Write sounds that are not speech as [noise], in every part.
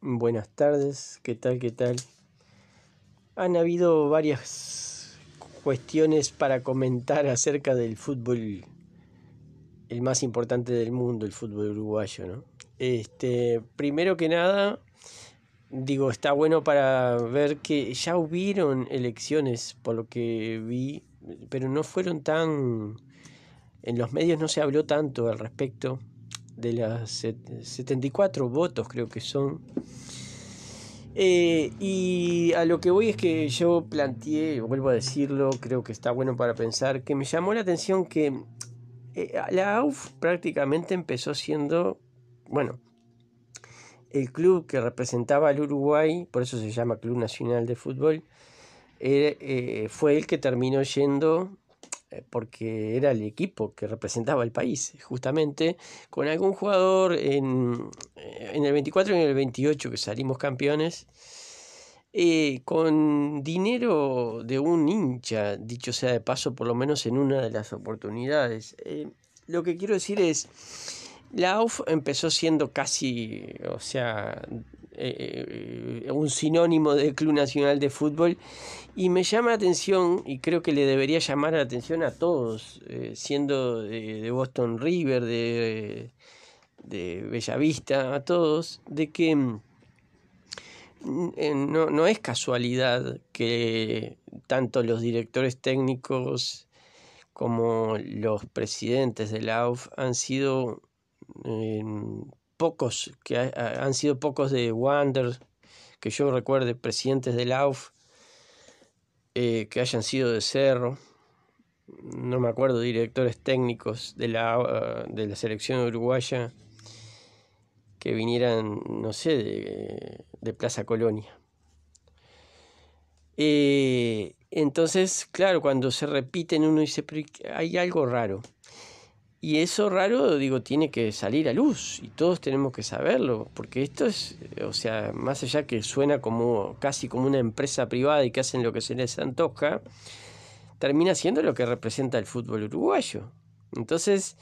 Buenas tardes, ¿qué tal? ¿Qué tal? Han habido varias cuestiones para comentar acerca del fútbol, el más importante del mundo, el fútbol uruguayo, ¿no? Este, primero que nada, digo, está bueno para ver que ya hubieron elecciones, por lo que vi, pero no fueron tan... En los medios no se habló tanto al respecto, de las 74 votos creo que son. Eh, y a lo que voy es que yo planteé, vuelvo a decirlo, creo que está bueno para pensar, que me llamó la atención que eh, la AUF prácticamente empezó siendo, bueno, el club que representaba al Uruguay, por eso se llama Club Nacional de Fútbol, eh, fue el que terminó yendo eh, porque era el equipo que representaba el país, justamente, con algún jugador en, eh, el 24 y en el 28 que salimos campeones, eh, con dinero de un hincha, dicho sea de paso, por lo menos en una de las oportunidades. lo que quiero decir es, la AUF empezó siendo casi, o sea, eh, eh, un sinónimo de Club Nacional de Fútbol. Y me llama la atención, y creo que le debería llamar la atención a todos, eh, siendo de, Boston River, de, de Bellavista, a todos, de que mm, no, es casualidad que tanto los directores técnicos como los presidentes de la UF han sido pocos, que han sido pocos de Wander, que yo recuerde, presidentes del AUF, eh, que hayan sido de Cerro, no me acuerdo, directores técnicos de la, eh, de selección uruguaya, que vinieran, no sé, de, Plaza Colonia. Eh, entonces, claro, cuando se repiten uno dice, pero hay algo raro. Y eso raro, digo, tiene que salir a luz y todos tenemos que saberlo, porque esto es, o sea, más allá que suena como casi como una empresa privada y que hacen lo que se les antoja, termina siendo lo que representa el fútbol uruguayo. Entonces,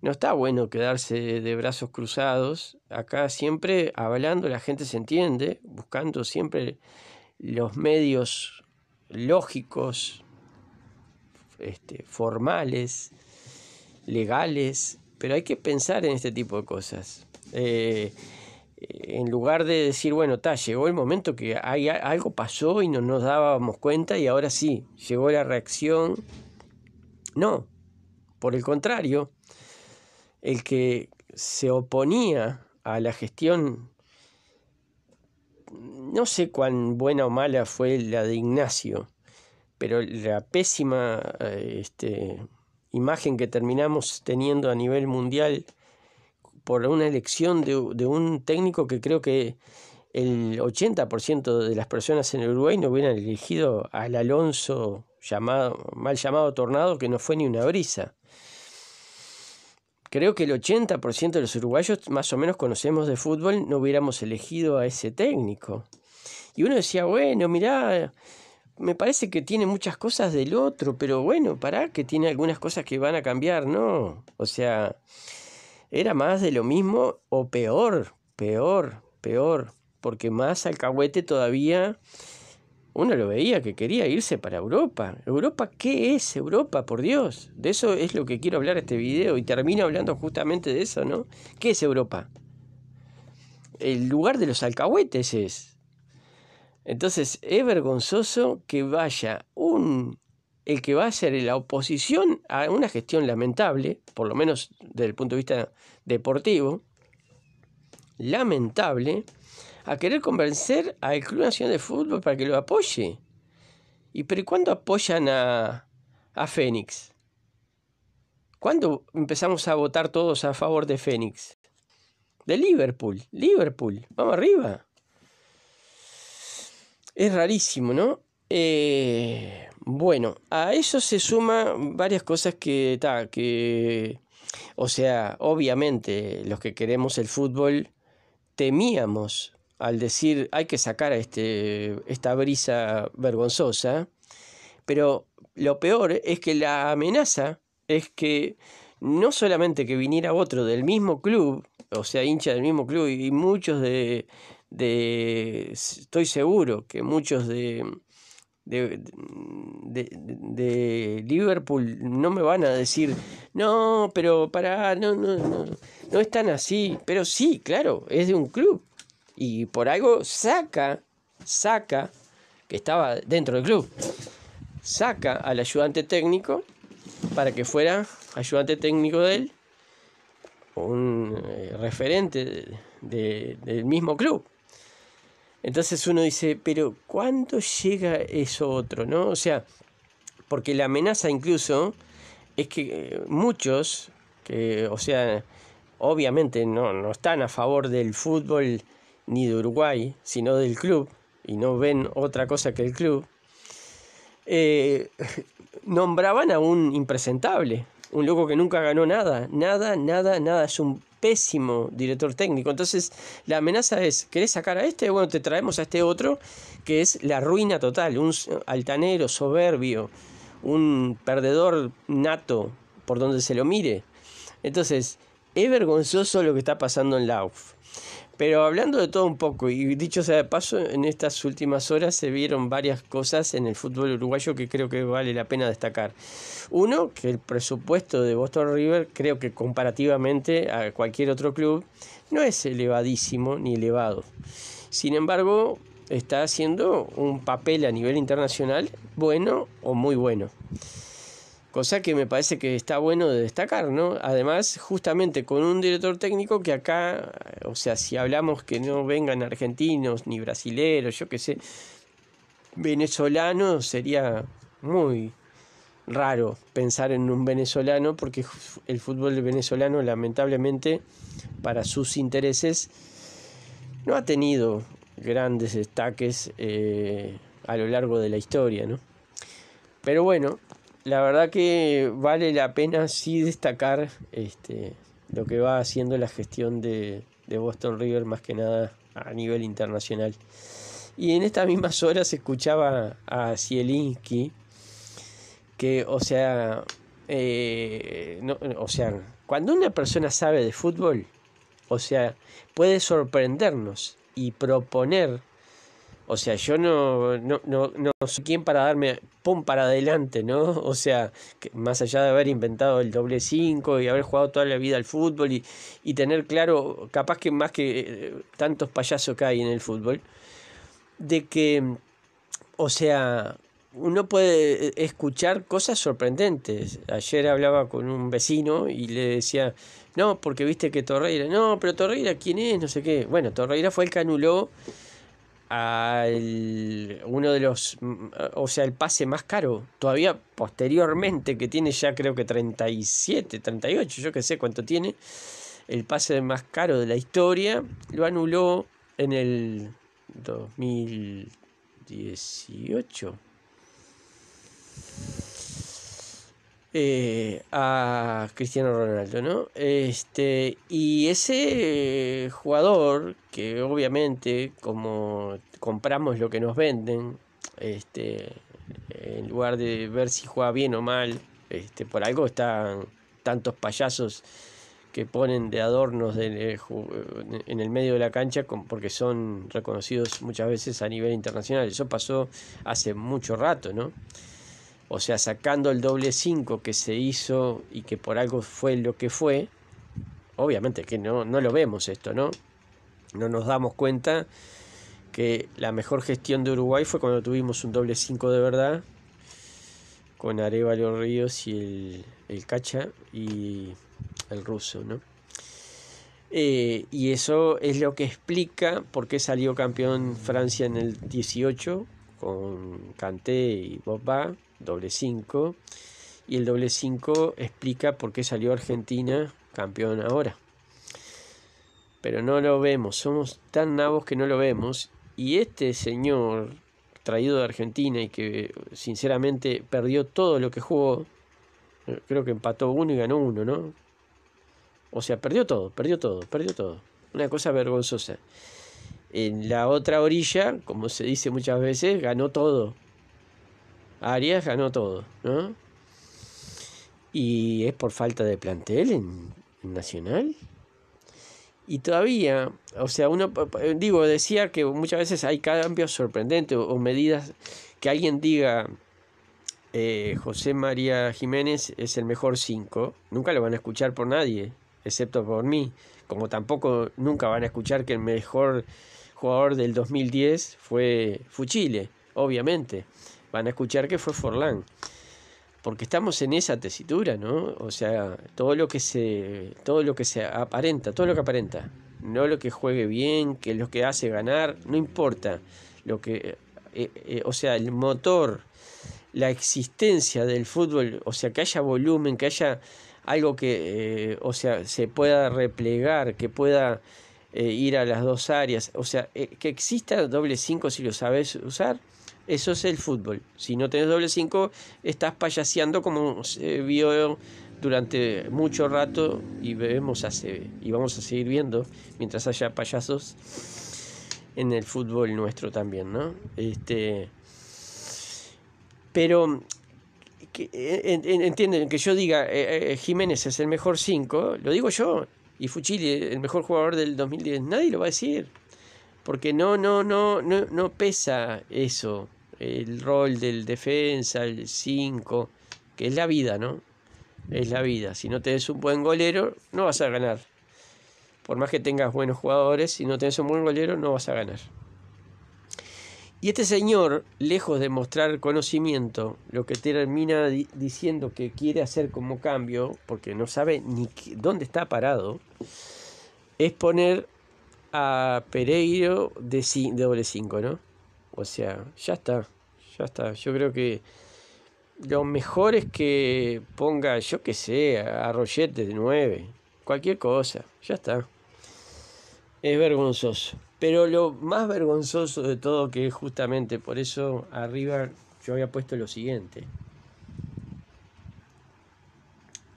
no está bueno quedarse de brazos cruzados, acá siempre hablando la gente se entiende, buscando siempre los medios lógicos, este, formales, legales, pero hay que pensar en este tipo de cosas. Eh, en lugar de decir, bueno, llegó el momento que algo pasó y no nos dábamos cuenta y ahora sí, llegó la reacción. No, por el contrario, el que se oponía a la gestión, no sé cuán buena o mala fue la de Ignacio, pero la pésima eh, este, imagen que terminamos teniendo a nivel mundial por una elección de, un técnico que creo que el 80% de las personas en Uruguay no hubieran elegido al Alonso llamado, mal llamado Tornado, que no fue ni una brisa. Creo que el 80% de los uruguayos más o menos conocemos de fútbol no hubiéramos elegido a ese técnico. Y uno decía, bueno, mirá, me parece que tiene muchas cosas del otro, pero bueno, pará, que tiene algunas cosas que van a cambiar, ¿no? O sea, era más de lo mismo o peor, peor, peor, porque más alcahuete todavía uno lo veía que quería irse para Europa. Europa, ¿qué es Europa? Por Dios, de eso es lo que quiero hablar este video y termino hablando justamente de eso, ¿no? ¿Qué es Europa? El lugar de los alcahuetes es entonces es vergonzoso que vaya un el que va a ser la oposición a una gestión lamentable, por lo menos desde el punto de vista deportivo, lamentable, a querer convencer al Club Nacional de Fútbol para que lo apoye. ¿Y pero cuándo apoyan a, a Fénix? ¿Cuándo empezamos a votar todos a favor de Fénix? De Liverpool, Liverpool, vamos arriba. Es rarísimo, ¿no? Eh, bueno, a eso se suma varias cosas que, que, o sea, obviamente los que queremos el fútbol temíamos al decir hay que sacar a este, esta brisa vergonzosa, pero lo peor es que la amenaza es que no solamente que viniera otro del mismo club, o sea, hincha del mismo club y muchos de, de, estoy seguro que muchos de, de, Liverpool no me van a decir, no, pero para, no, no, no, no es tan así. Pero sí, claro, es de un club. Y por algo saca, saca, que estaba dentro del club, saca al ayudante técnico para que fuera ayudante técnico de él, un eh, referente del mismo club. Entonces uno dice, pero ¿cuándo llega eso otro? ¿No? O sea, porque la amenaza incluso es que eh, muchos, que, o sea, obviamente no, están a favor del fútbol ni de Uruguay, sino del club, y no ven otra cosa que el club, eh, [laughs] nombraban a un impresentable, un loco que nunca ganó nada, nada, nada, nada, es un pésimo director técnico. Entonces, la amenaza es, ¿querés sacar a este? Bueno, te traemos a este otro, que es la ruina total, un altanero, soberbio, un perdedor nato, por donde se lo mire. Entonces, es vergonzoso lo que está pasando en la Lauf. Pero hablando de todo un poco, y dicho sea de paso, en estas últimas horas se vieron varias cosas en el fútbol uruguayo que creo que vale la pena destacar. Uno, que el presupuesto de Boston River creo que comparativamente a cualquier otro club no es elevadísimo ni elevado. Sin embargo, está haciendo un papel a nivel internacional bueno o muy bueno cosa que me parece que está bueno de destacar, ¿no? Además, justamente con un director técnico que acá, eh, o sea, si hablamos que no vengan argentinos ni brasileros, yo qué sé, venezolanos, sería muy raro pensar en un venezolano porque el fútbol venezolano lamentablemente para sus intereses no ha tenido grandes destaques eh, a lo largo de la historia, ¿no? Pero bueno, la verdad que vale la pena sí destacar este, lo que va haciendo la gestión de, Boston River más que nada a nivel internacional. Y en estas mismas horas escuchaba a Zielinski, que, o sea, eh, o sea, cuando una persona sabe de fútbol, o sea, puede sorprendernos y proponer o sea, yo no, no, no, no soy quien para darme pum para adelante, ¿no? [laughs] O sea, más allá de haber inventado el doble 5 y haber jugado toda la vida al fútbol y, tener claro, capaz que más que eh, tantos payasos que hay en el fútbol, de que, o sea, uno puede eh, escuchar cosas sorprendentes. Ayer hablaba con un vecino y le decía, no, porque viste que Torreira, no, pero Torreira, ¿quién es? No sé qué. Bueno, Torreira fue el anuló al uno de los mm, o sea el pase más caro todavía posteriormente que tiene ya creo que 37 38 yo que sé cuánto tiene el pase más caro de la historia lo anuló en el 2018 eh, a Cristiano Ronaldo, ¿no? Este, y ese jugador, que obviamente, como compramos lo que nos venden, este, en lugar de ver si juega bien o mal, este, por algo están tantos payasos que ponen de adornos eh, en el medio de la cancha porque son reconocidos muchas veces a nivel internacional. Eso pasó hace mucho rato, ¿no? o sea, sacando el doble 5 que se hizo y que por algo fue lo que fue, obviamente que no, no lo vemos esto, ¿no? No nos damos cuenta que la mejor gestión de Uruguay fue cuando tuvimos un doble 5 de verdad con los Ríos y el, Cacha y el ruso, ¿no? Eh, y eso es lo que explica por qué salió campeón Francia en el 18 con Kanté y Bobba doble 5 y el doble 5 explica por qué salió Argentina campeón ahora. Pero no lo vemos, somos tan nabos que no lo vemos y este señor traído de Argentina y que sinceramente perdió todo lo que jugó, creo que empató uno y ganó uno, ¿no? O sea, perdió todo, perdió todo, perdió todo. Una cosa vergonzosa. En la otra orilla, como se dice muchas veces, ganó todo. Arias ganó todo, ¿no? Y es por falta de plantel en, Nacional. Y todavía, o sea, uno, eh, eh, digo, decía que muchas veces hay cambios sorprendentes o, medidas que alguien diga, eh, José María Jiménez es el mejor 5, nunca lo van a escuchar por nadie, excepto por mí, como tampoco nunca van a escuchar que el mejor jugador del 2010 fue Fuchile, obviamente van a escuchar que fue Forlán. Porque estamos en esa tesitura, ¿no? O sea, todo lo que se, todo lo que se aparenta, todo lo que aparenta, no lo que juegue bien, que lo que hace ganar, no importa. Lo que, eh, eh, o sea, el motor, la existencia del fútbol, o sea, que haya volumen, que haya algo que, eh, o sea, se pueda replegar, que pueda eh, ir a las dos áreas. O sea, eh, que exista doble 5 si lo sabes usar, eso es el fútbol. Si no tenés doble 5, estás payaseando como se vio durante mucho rato y vemos hace, y vamos a seguir viendo mientras haya payasos en el fútbol nuestro también, ¿no? Este, pero eh, entienden que yo diga Jiménez es el mejor 5, lo digo yo, y Fuchili, el mejor jugador del 2010, nadie lo va a decir. Porque no, no, no, no, no pesa eso, el rol del defensa, el 5, que es la vida, ¿no? Es la vida. Si no tenés un buen golero, no vas a ganar. Por más que tengas buenos jugadores, si no tenés un buen golero, no vas a ganar. Y este señor, lejos de mostrar conocimiento, lo que termina diciendo que quiere hacer como cambio, porque no sabe ni dónde está parado, es poner a Pereiro de, doble 5, ¿no? O sea, ya está, ya está. Yo creo que lo mejor es que ponga, yo qué sé, a Rollete de 9, cualquier cosa, ya está. Es vergonzoso. Pero lo más vergonzoso de todo, que es justamente por eso arriba yo había puesto lo siguiente.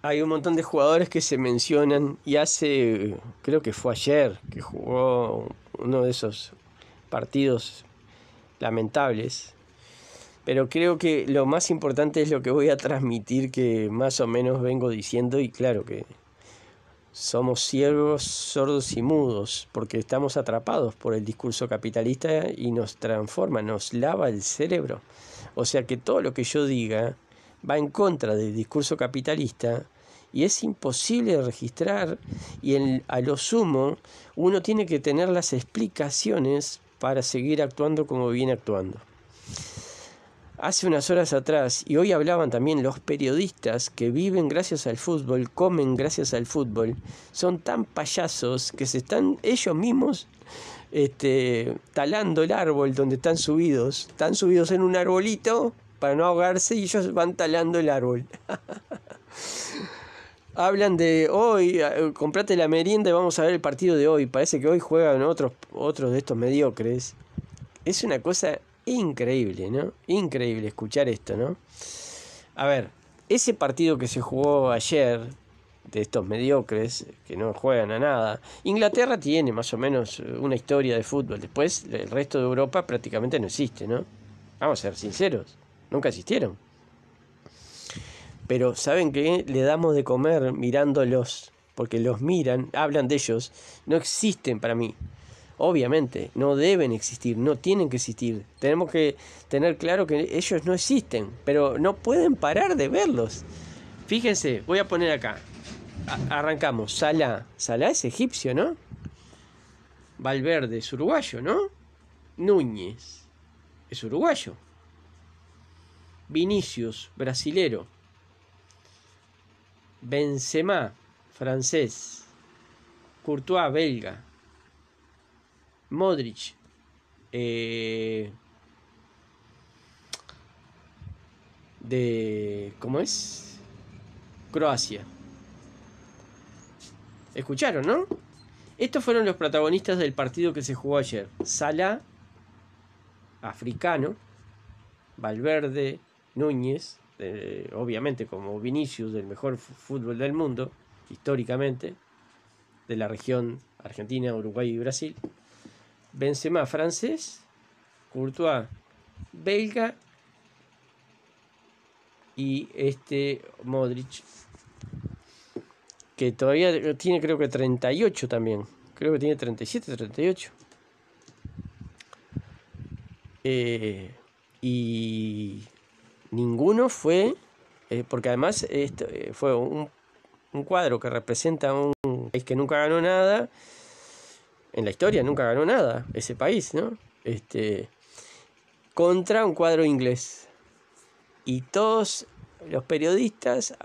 Hay un montón de jugadores que se mencionan y hace, creo que fue ayer, que jugó uno de esos partidos lamentables. Pero creo que lo más importante es lo que voy a transmitir, que más o menos vengo diciendo y claro que somos ciegos, sordos y mudos, porque estamos atrapados por el discurso capitalista y nos transforma, nos lava el cerebro. O sea que todo lo que yo diga va en contra del discurso capitalista y es imposible registrar y a lo sumo uno tiene que tener las explicaciones para seguir actuando como viene actuando hace unas horas atrás, y hoy hablaban también los periodistas que viven gracias al fútbol, comen gracias al fútbol, son tan payasos que se están ellos mismos este, talando el árbol donde están subidos. Están subidos en un arbolito para no ahogarse y ellos van talando el árbol. [laughs] Hablan de hoy, eh, comprate la merienda y vamos a ver el partido de hoy. Parece que hoy juegan otros, otros de estos mediocres. Es una cosa Increíble, ¿no? Increíble escuchar esto, ¿no? A ver, ese partido que se jugó ayer, de estos mediocres que no juegan a nada. Inglaterra tiene más o menos eh, una historia de fútbol. Después el resto de Europa prácticamente no existe, ¿no? Vamos a ser sinceros, nunca existieron. Pero ¿saben qué? Le damos de comer mirándolos, porque los miran, hablan de ellos, no existen para mí. Obviamente, no deben existir, no tienen que existir. Tenemos que tener claro que ellos no existen, pero no pueden parar de verlos. Fíjense, voy a poner acá. arrancamos, sala Salah es egipcio, ¿no? Valverde es uruguayo, ¿no? Núñez es uruguayo. Vinicius, brasilero. Benzema, francés. Courtois, belga. Modric. Eh, de. ¿Cómo es? Croacia. ¿Escucharon, no? Estos fueron los protagonistas del partido que se jugó ayer. Salah, africano, Valverde, Núñez, obviamente como Vinicius, del mejor fútbol del mundo, históricamente, de la región Argentina, Uruguay y Brasil. Benzema francés, Courtois belga y este Modric que todavía tiene creo que 38 también. Creo que tiene 37, 38. Eh, y ninguno fue, eh, porque además eh, fue un, un, cuadro que representa un país que nunca ganó nada en la historia, nunca ganó nada ese país, ¿no? Este, contra un cuadro inglés. Y todos los periodistas,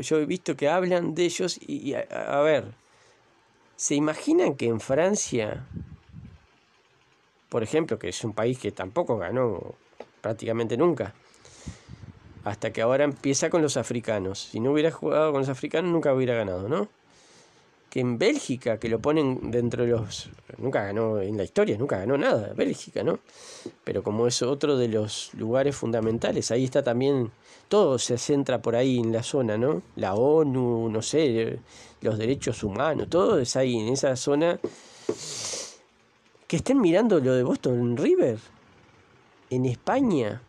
yo he visto que hablan de ellos y, a, ver, ¿se imaginan que en Francia, por ejemplo, que es un país que tampoco ganó prácticamente nunca, hasta que ahora empieza con los africanos, si no hubiera jugado con los africanos nunca hubiera ganado, ¿no? que en Bélgica, que lo ponen dentro de los... Nunca ganó en la historia, nunca ganó nada, Bélgica, ¿no? Pero como es otro de los lugares fundamentales, ahí está también, todo se centra por ahí en la zona, ¿no? La ONU, no sé, los derechos humanos, todo es ahí, en esa zona. Que estén mirando lo de Boston River, en España,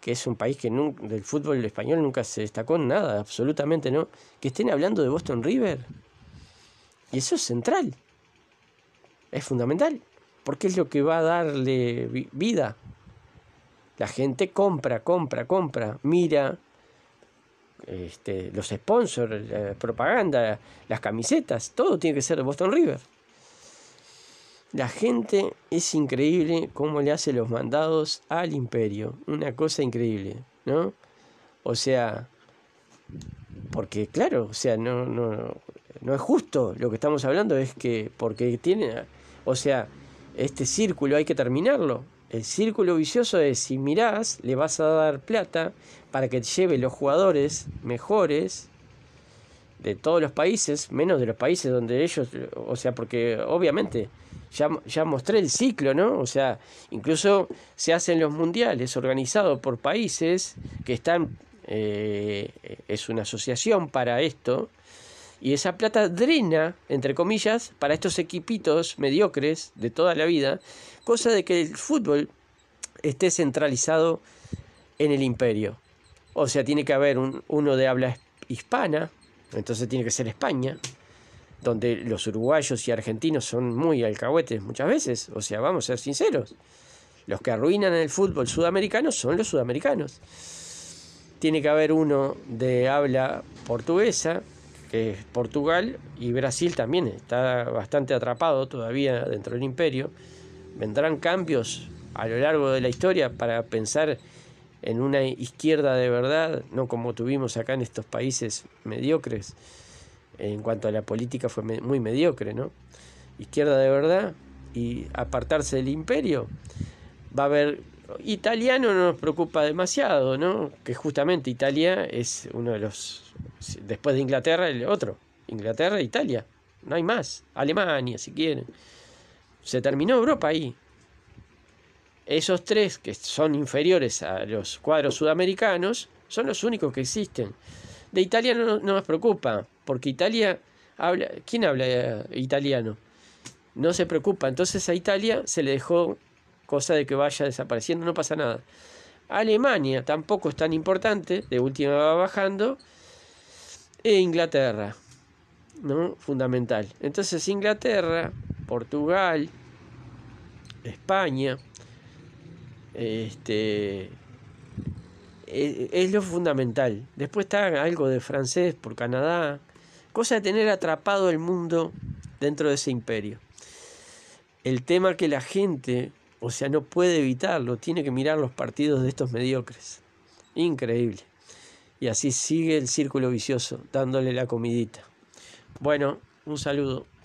que es un país que nunca, del fútbol español nunca se destacó en nada, absolutamente, ¿no? Que estén hablando de Boston River y eso es central. Es fundamental. Porque es lo que va a darle vida. La gente compra, compra, compra. Mira este, los sponsors, la propaganda, las camisetas. Todo tiene que ser de Boston River. La gente es increíble cómo le hace los mandados al imperio. Una cosa increíble, ¿no? O sea, porque claro, o sea, no, no, no es justo. Lo que estamos hablando es que, porque tiene, o sea, este círculo hay que terminarlo. El círculo vicioso es si mirás, le vas a dar plata para que lleve los jugadores mejores de todos los países, menos de los países donde ellos, o sea, porque obviamente ya, ya mostré el ciclo, ¿no? O sea, incluso se hacen los mundiales organizados por países que están, eh, es una asociación para esto, y esa plata drena, entre comillas, para estos equipitos mediocres de toda la vida, cosa de que el fútbol esté centralizado en el imperio. O sea, tiene que haber uno de habla hispana, entonces tiene que ser España, donde los uruguayos y argentinos son muy alcahuetes muchas veces, o sea, vamos a ser sinceros. Los que arruinan el fútbol sudamericano son los sudamericanos. Tiene que haber uno de habla portuguesa, Portugal, y Brasil también está bastante atrapado todavía dentro del imperio. Vendrán cambios a lo largo de la historia para pensar en una izquierda de verdad, no como tuvimos acá en estos países mediocres. En cuanto a la política fue muy mediocre, ¿no? Izquierda de verdad y apartarse del imperio. Va a haber italiano no nos preocupa demasiado, ¿no? Que justamente Italia es uno de los después de Inglaterra el otro, Inglaterra e Italia, no hay más, Alemania si quieren. Se terminó Europa ahí. Esos tres que son inferiores a los cuadros sudamericanos son los únicos que existen. De Italia no, no nos preocupa, porque Italia habla, ¿quién habla eh, italiano? No se preocupa, entonces a Italia se le dejó cosa de que vaya desapareciendo, no pasa nada. Alemania tampoco es tan importante, de última va bajando, e Inglaterra, ¿no? Fundamental. Entonces Inglaterra, Portugal, España, este, es, eh, es, lo fundamental. Después está algo de francés por Canadá, cosa de tener atrapado el mundo dentro de ese imperio. El tema que la gente, o sea, no puede evitarlo, tiene que mirar los partidos de estos mediocres. Increíble. Y así sigue el círculo vicioso, dándole la comidita. Bueno, un saludo.